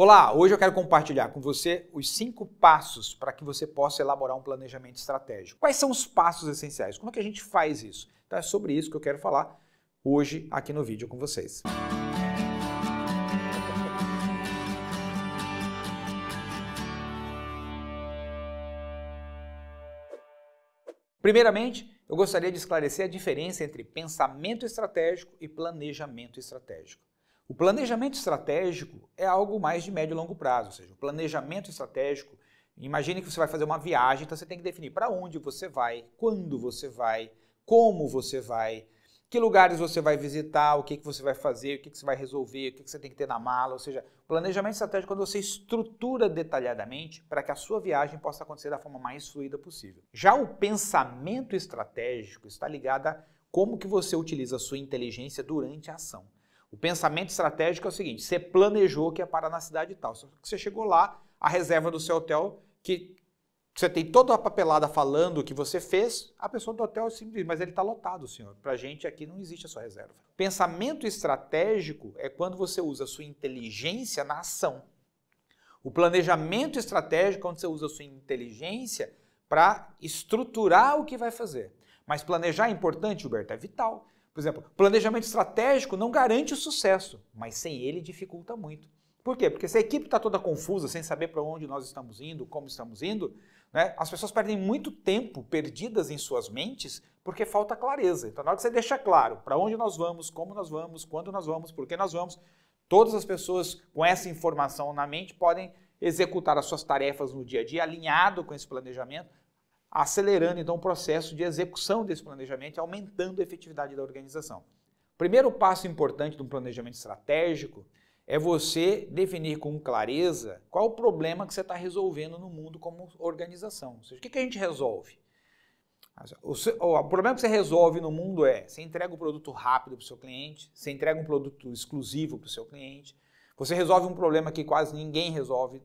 Olá, hoje eu quero compartilhar com você os cinco passos para que você possa elaborar um planejamento estratégico. Quais são os passos essenciais? Como é que a gente faz isso? Então é sobre isso que eu quero falar hoje aqui no vídeo com vocês. Primeiramente, eu gostaria de esclarecer a diferença entre pensamento estratégico e planejamento estratégico. O planejamento estratégico é algo mais de médio e longo prazo, ou seja, o planejamento estratégico, imagine que você vai fazer uma viagem, então você tem que definir para onde você vai, quando você vai, como você vai, que lugares você vai visitar, o que, que você vai fazer, o que, que você vai resolver, o que, que você tem que ter na mala, ou seja, planejamento estratégico é quando você estrutura detalhadamente para que a sua viagem possa acontecer da forma mais fluida possível. Já o pensamento estratégico está ligado a como que você utiliza a sua inteligência durante a ação. O pensamento estratégico é o seguinte: você planejou que ia parar na cidade e tal. Só que você chegou lá, a reserva do seu hotel, que você tem toda a papelada falando o que você fez, a pessoa do hotel simplesmente, mas ele está lotado, senhor. Para gente aqui não existe a sua reserva. Pensamento estratégico é quando você usa a sua inteligência na ação. O planejamento estratégico é quando você usa a sua inteligência para estruturar o que vai fazer. Mas planejar é importante, Gilberto, é vital. Por exemplo, planejamento estratégico não garante o sucesso, mas sem ele dificulta muito. Por quê? Porque se a equipe está toda confusa, sem saber para onde nós estamos indo, como estamos indo, né, as pessoas perdem muito tempo perdidas em suas mentes porque falta clareza. Então, na hora que você deixa claro para onde nós vamos, como nós vamos, quando nós vamos, por que nós vamos, todas as pessoas com essa informação na mente podem executar as suas tarefas no dia a dia alinhado com esse planejamento acelerando então o processo de execução desse planejamento, aumentando a efetividade da organização. O primeiro passo importante de um planejamento estratégico é você definir com clareza qual o problema que você está resolvendo no mundo como organização. Ou seja, o que a gente resolve? O, problema que você resolve no mundo é você entrega um produto rápido para o seu cliente, você entrega um produto exclusivo para o seu cliente, você resolve um problema que quase ninguém resolve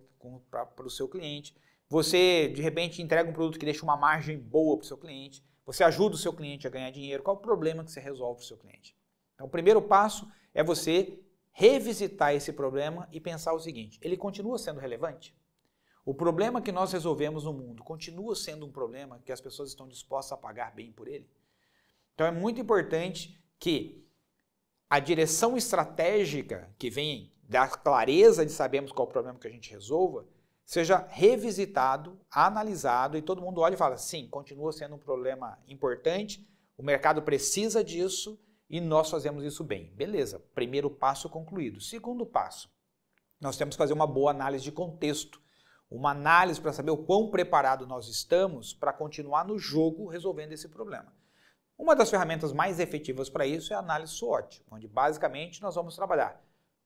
para o seu cliente, você, de repente, entrega um produto que deixa uma margem boa para o seu cliente. Você ajuda o seu cliente a ganhar dinheiro. Qual é o problema que você resolve para o seu cliente? Então, o primeiro passo é você revisitar esse problema e pensar o seguinte: ele continua sendo relevante? O problema que nós resolvemos no mundo continua sendo um problema que as pessoas estão dispostas a pagar bem por ele? Então, é muito importante que a direção estratégica que vem da clareza de sabermos qual é o problema que a gente resolva seja revisitado, analisado e todo mundo olha e fala: sim, continua sendo um problema importante, o mercado precisa disso e nós fazemos isso bem. Beleza, primeiro passo concluído. Segundo passo, nós temos que fazer uma boa análise de contexto, uma análise para saber o quão preparado nós estamos para continuar no jogo resolvendo esse problema. Uma das ferramentas mais efetivas para isso é a análise SWOT, onde basicamente nós vamos trabalhar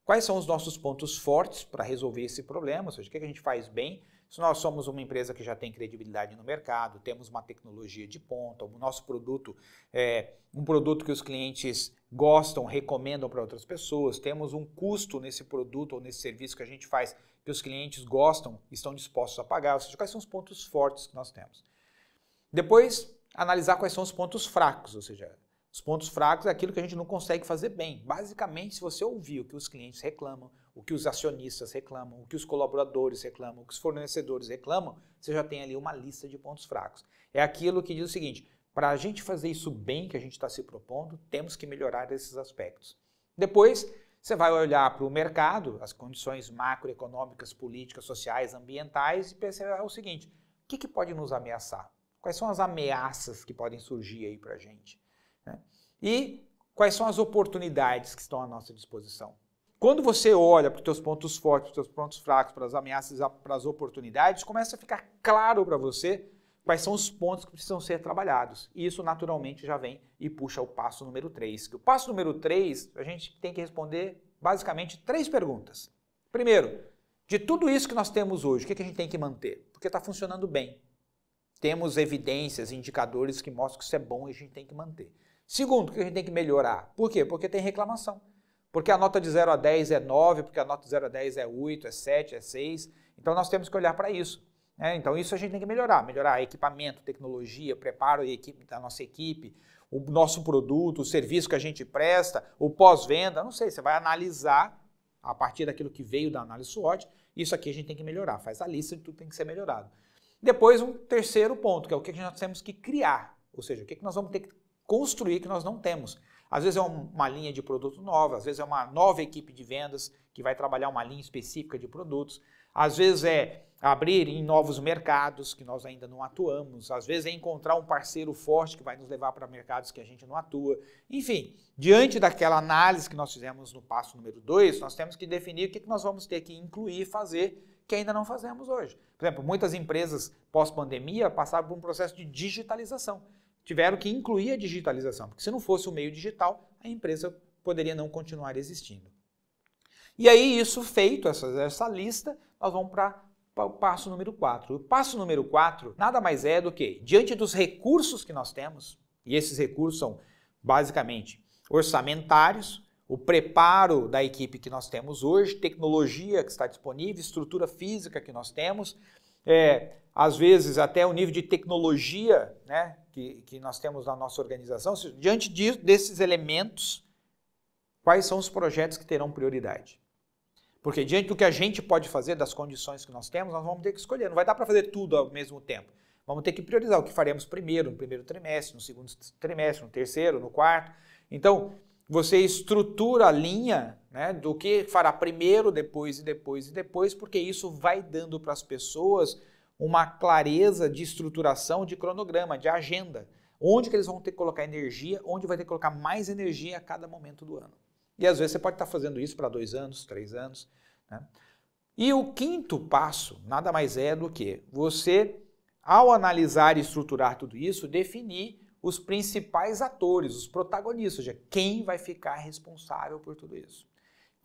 Quais são os nossos pontos fortes para resolver esse problema? Ou seja, o que a gente faz bem? Se nós somos uma empresa que já tem credibilidade no mercado, temos uma tecnologia de ponta, o nosso produto é um produto que os clientes gostam, recomendam para outras pessoas, temos um custo nesse produto ou nesse serviço que a gente faz que os clientes gostam, estão dispostos a pagar, ou seja, quais são os pontos fortes que nós temos. Depois, analisar quais são os pontos fracos, ou seja, os pontos fracos é aquilo que a gente não consegue fazer bem. Basicamente, se você ouvir o que os clientes reclamam, o que os acionistas reclamam, o que os colaboradores reclamam, o que os fornecedores reclamam, você já tem ali uma lista de pontos fracos. É aquilo que diz o seguinte: para a gente fazer isso bem que a gente está se propondo, temos que melhorar esses aspectos. Depois, você vai olhar para o mercado, as condições macroeconômicas, políticas, sociais, ambientais e perceber o seguinte: o que, que pode nos ameaçar? Quais são as ameaças que podem surgir aí para a gente? Né? E quais são as oportunidades que estão à nossa disposição? Quando você olha para os seus pontos fortes, para os seus pontos fracos, para as ameaças, para as oportunidades, começa a ficar claro para você quais são os pontos que precisam ser trabalhados. E isso naturalmente já vem e puxa o passo número 3. o passo número 3, a gente tem que responder basicamente três perguntas. Primeiro, de tudo isso que nós temos hoje, o que a gente tem que manter? Porque está funcionando bem. Temos evidências, indicadores que mostram que isso é bom e a gente tem que manter. Segundo, que a gente tem que melhorar. Por quê? Porque tem reclamação. Porque a nota de 0 a 10 é 9, porque a nota de 0 a 10 é 8, é 7, é 6. Então nós temos que olhar para isso. Né? Então isso a gente tem que melhorar. Melhorar equipamento, tecnologia, preparo equipe, da nossa equipe, o nosso produto, o serviço que a gente presta, o pós-venda, não sei, você vai analisar a partir daquilo que veio da análise SWOT, isso aqui a gente tem que melhorar, faz a lista de tudo que tem que ser melhorado. Depois um terceiro ponto, que é o que nós temos que criar, ou seja, o que nós vamos ter que construir que nós não temos. Às vezes é uma linha de produto nova, às vezes é uma nova equipe de vendas que vai trabalhar uma linha específica de produtos, às vezes é abrir em novos mercados que nós ainda não atuamos, às vezes é encontrar um parceiro forte que vai nos levar para mercados que a gente não atua. Enfim, diante daquela análise que nós fizemos no passo número 2, nós temos que definir o que nós vamos ter que incluir e fazer que ainda não fazemos hoje. Por exemplo, muitas empresas pós-pandemia passaram por um processo de digitalização tiveram que incluir a digitalização, porque se não fosse o meio digital, a empresa poderia não continuar existindo. E aí, isso feito, essa, essa lista, nós vamos para o passo número 4. O passo número 4 nada mais é do que, diante dos recursos que nós temos, e esses recursos são basicamente orçamentários, o preparo da equipe que nós temos hoje, tecnologia que está disponível, estrutura física que nós temos, é, às vezes até o nível de tecnologia né, que, que nós temos na nossa organização. Diante desses elementos, quais são os projetos que terão prioridade? Porque diante do que a gente pode fazer, das condições que nós temos, nós vamos ter que escolher. Não vai dar para fazer tudo ao mesmo tempo. Vamos ter que priorizar o que faremos primeiro, no primeiro trimestre, no segundo trimestre, no terceiro, no quarto. Então, você estrutura a linha né? Do que fará primeiro, depois e depois e depois, porque isso vai dando para as pessoas uma clareza de estruturação, de cronograma, de agenda. Onde que eles vão ter que colocar energia, onde vai ter que colocar mais energia a cada momento do ano. E às vezes você pode estar fazendo isso para dois anos, três anos. Né? E o quinto passo nada mais é do que você, ao analisar e estruturar tudo isso, definir os principais atores, os protagonistas, ou seja, quem vai ficar responsável por tudo isso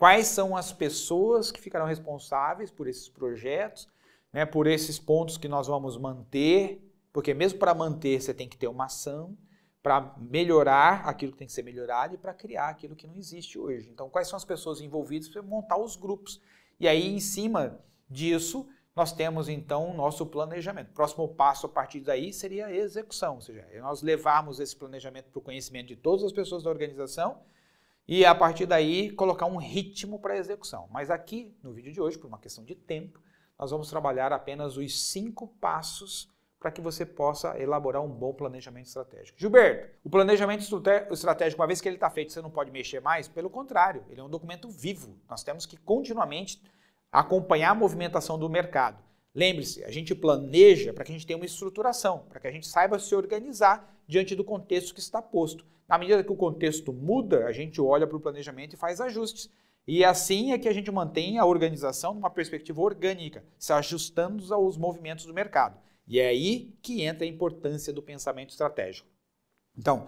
quais são as pessoas que ficarão responsáveis por esses projetos, né, por esses pontos que nós vamos manter, porque mesmo para manter você tem que ter uma ação, para melhorar aquilo que tem que ser melhorado e para criar aquilo que não existe hoje. Então, quais são as pessoas envolvidas para montar os grupos? E aí, em cima disso, nós temos então o nosso planejamento. O próximo passo a partir daí seria a execução, ou seja, é nós levarmos esse planejamento para o conhecimento de todas as pessoas da organização e a partir daí colocar um ritmo para a execução. Mas aqui no vídeo de hoje, por uma questão de tempo, nós vamos trabalhar apenas os cinco passos para que você possa elaborar um bom planejamento estratégico. Gilberto, o planejamento estratégico, uma vez que ele está feito, você não pode mexer mais? Pelo contrário, ele é um documento vivo. Nós temos que continuamente acompanhar a movimentação do mercado. Lembre-se, a gente planeja para que a gente tenha uma estruturação, para que a gente saiba se organizar diante do contexto que está posto. Na medida que o contexto muda, a gente olha para o planejamento e faz ajustes. E assim é que a gente mantém a organização numa perspectiva orgânica, se ajustando aos movimentos do mercado. E é aí que entra a importância do pensamento estratégico. Então,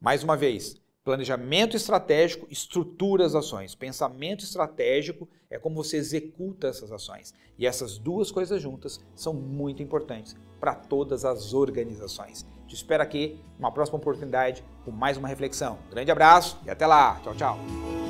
mais uma vez, Planejamento estratégico estrutura as ações. Pensamento estratégico é como você executa essas ações. E essas duas coisas juntas são muito importantes para todas as organizações. Te espero aqui numa próxima oportunidade com mais uma reflexão. Grande abraço e até lá. Tchau, tchau.